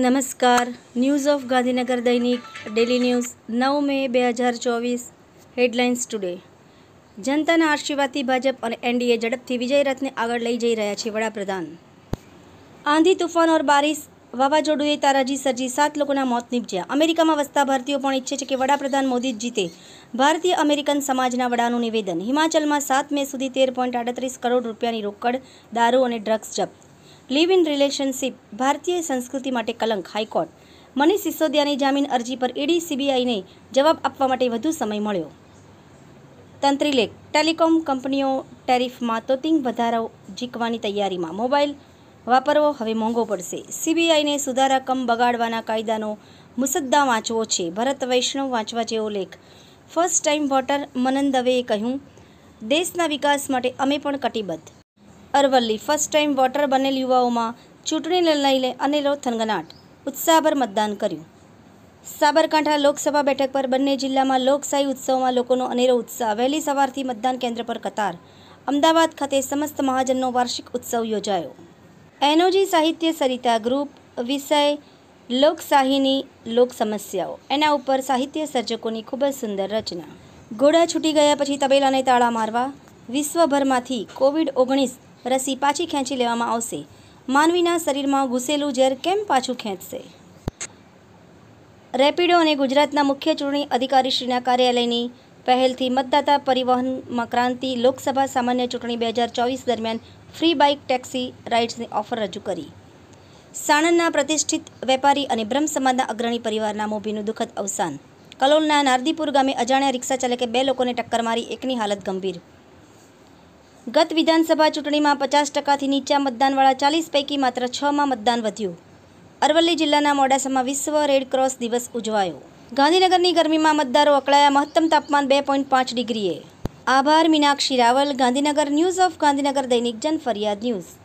નમસ્કાર news of Gandhinagar દૈનિક daily news નવ મે બે હજાર ચોવીસ હેડલાઇન્સ ટુડે જનતાના આશીર્વાદથી ભાજપ અને એનડીએ ઝડપથી વિજય રથને આગળ લઈ જઈ રહ્યા છે વડાપ્રધાન આંધી તુફાન ઓર બારિશ વાવાઝોડુએ તારાજી સર્જી સાત લોકોના મોત નીપજ્યા અમેરિકામાં વસતા ભારતીયો પણ ઈચ્છે છે કે વડાપ્રધાન મોદી જીતે ભારતીય અમેરિકન સમાજના વડાનું નિવેદન હિમાચલમાં સાત મે સુધી તેર પોઈન્ટ આડત્રીસ કરોડ રૂપિયાની રોકડ દારૂ અને ડ્રગ્સ જપ્ત લિવ ઇન રિલેશનશીપ ભારતીય સંસ્કૃતિ માટે કલંક હાઈકોર્ટ મનીષ સિસોદિયાની જામીન અરજી પર ઈડી સીબીઆઈને જવાબ આપવા માટે વધુ સમય મળ્યો તંત્રીલેખ ટેલિકોમ કંપનીઓ ટેરિફમાં તોતિંગ વધારો જીકવાની તૈયારીમાં મોબાઈલ વાપરવો હવે મોંઘો પડશે સીબીઆઈને સુધારા કમ બગાડવાના કાયદાનો મુસદ્દા વાંચવો છે ભરત વૈષ્ણવ વાંચવા જેવો લેખ ફર્સ્ટ ટાઈમ વોટર મનન દવેએ કહ્યું દેશના વિકાસ માટે અમે પણ કટિબદ્ધ અરવલ્લી ફર્સ્ટ ટાઈમ વોટર બનેલ યુવાઓમાં ચૂંટણીને લઈને અનેરો થનગનાટ ઉત્સાહભર મતદાન કર્યું સાબરકાંઠા લોકસભા બેઠક પર બંને જિલ્લામાં લોકશાહી ઉત્સવમાં લોકોનો અનેરો ઉત્સાહ વહેલી સવારથી મતદાન કેન્દ્ર પર કતાર અમદાવાદ ખાતે સમસ્ત મહાજનનો વાર્ષિક ઉત્સવ યોજાયો એનઓજી સાહિત્ય સરિતા ગ્રુપ વિષય લોકશાહીની લોક સમસ્યાઓ એના ઉપર સાહિત્ય સર્જકોની ખૂબ જ સુંદર રચના ઘોડા છૂટી ગયા પછી તબેલાને તાળા મારવા વિશ્વભરમાંથી કોવિડ ઓગણીસ રસી પાછી ખેંચી લેવામાં આવશે માનવીના શરીરમાં ઘૂસેલું ઝેર કેમ પાછું ખેંચશે રેપિડો અને ગુજરાતના મુખ્ય ચૂંટણી અધિકારીશ્રીના કાર્યાલયની પહેલથી મતદાતા પરિવહનમાં ક્રાંતિ લોકસભા સામાન્ય ચૂંટણી બે હજાર ચોવીસ દરમિયાન ફ્રી બાઇક ટેક્સી રાઇડ્સની ઓફર રજૂ કરી સાણંદના પ્રતિષ્ઠિત વેપારી અને બ્રહ્મ સમાજના અગ્રણી પરિવારના મોભીનું દુઃખદ અવસાન કલોલના નારદીપુર ગામે અજાણ્યા રિક્ષા ચાલકે બે લોકોને ટક્કર મારી એકની હાલત ગંભીર ગત વિધાનસભા ચૂંટણીમાં પચાસ ટકાથી નીચા મતદાનવાળા ચાલીસ પૈકી માત્ર છમાં મતદાન વધ્યું અરવલ્લી જિલ્લાના મોડાસામાં વિશ્વ રેડક્રોસ દિવસ ઉજવાયો ગાંધીનગરની ગરમીમાં મતદારો અકળાયા મહત્તમ તાપમાન બે પોઈન્ટ પાંચ ડિગ્રીએ આભાર મીનાક્ષી રાવલ ગાંધીનગર ન્યૂઝ ઓફ ગાંધીનગર દૈનિક જન ફરિયાદ ન્યૂઝ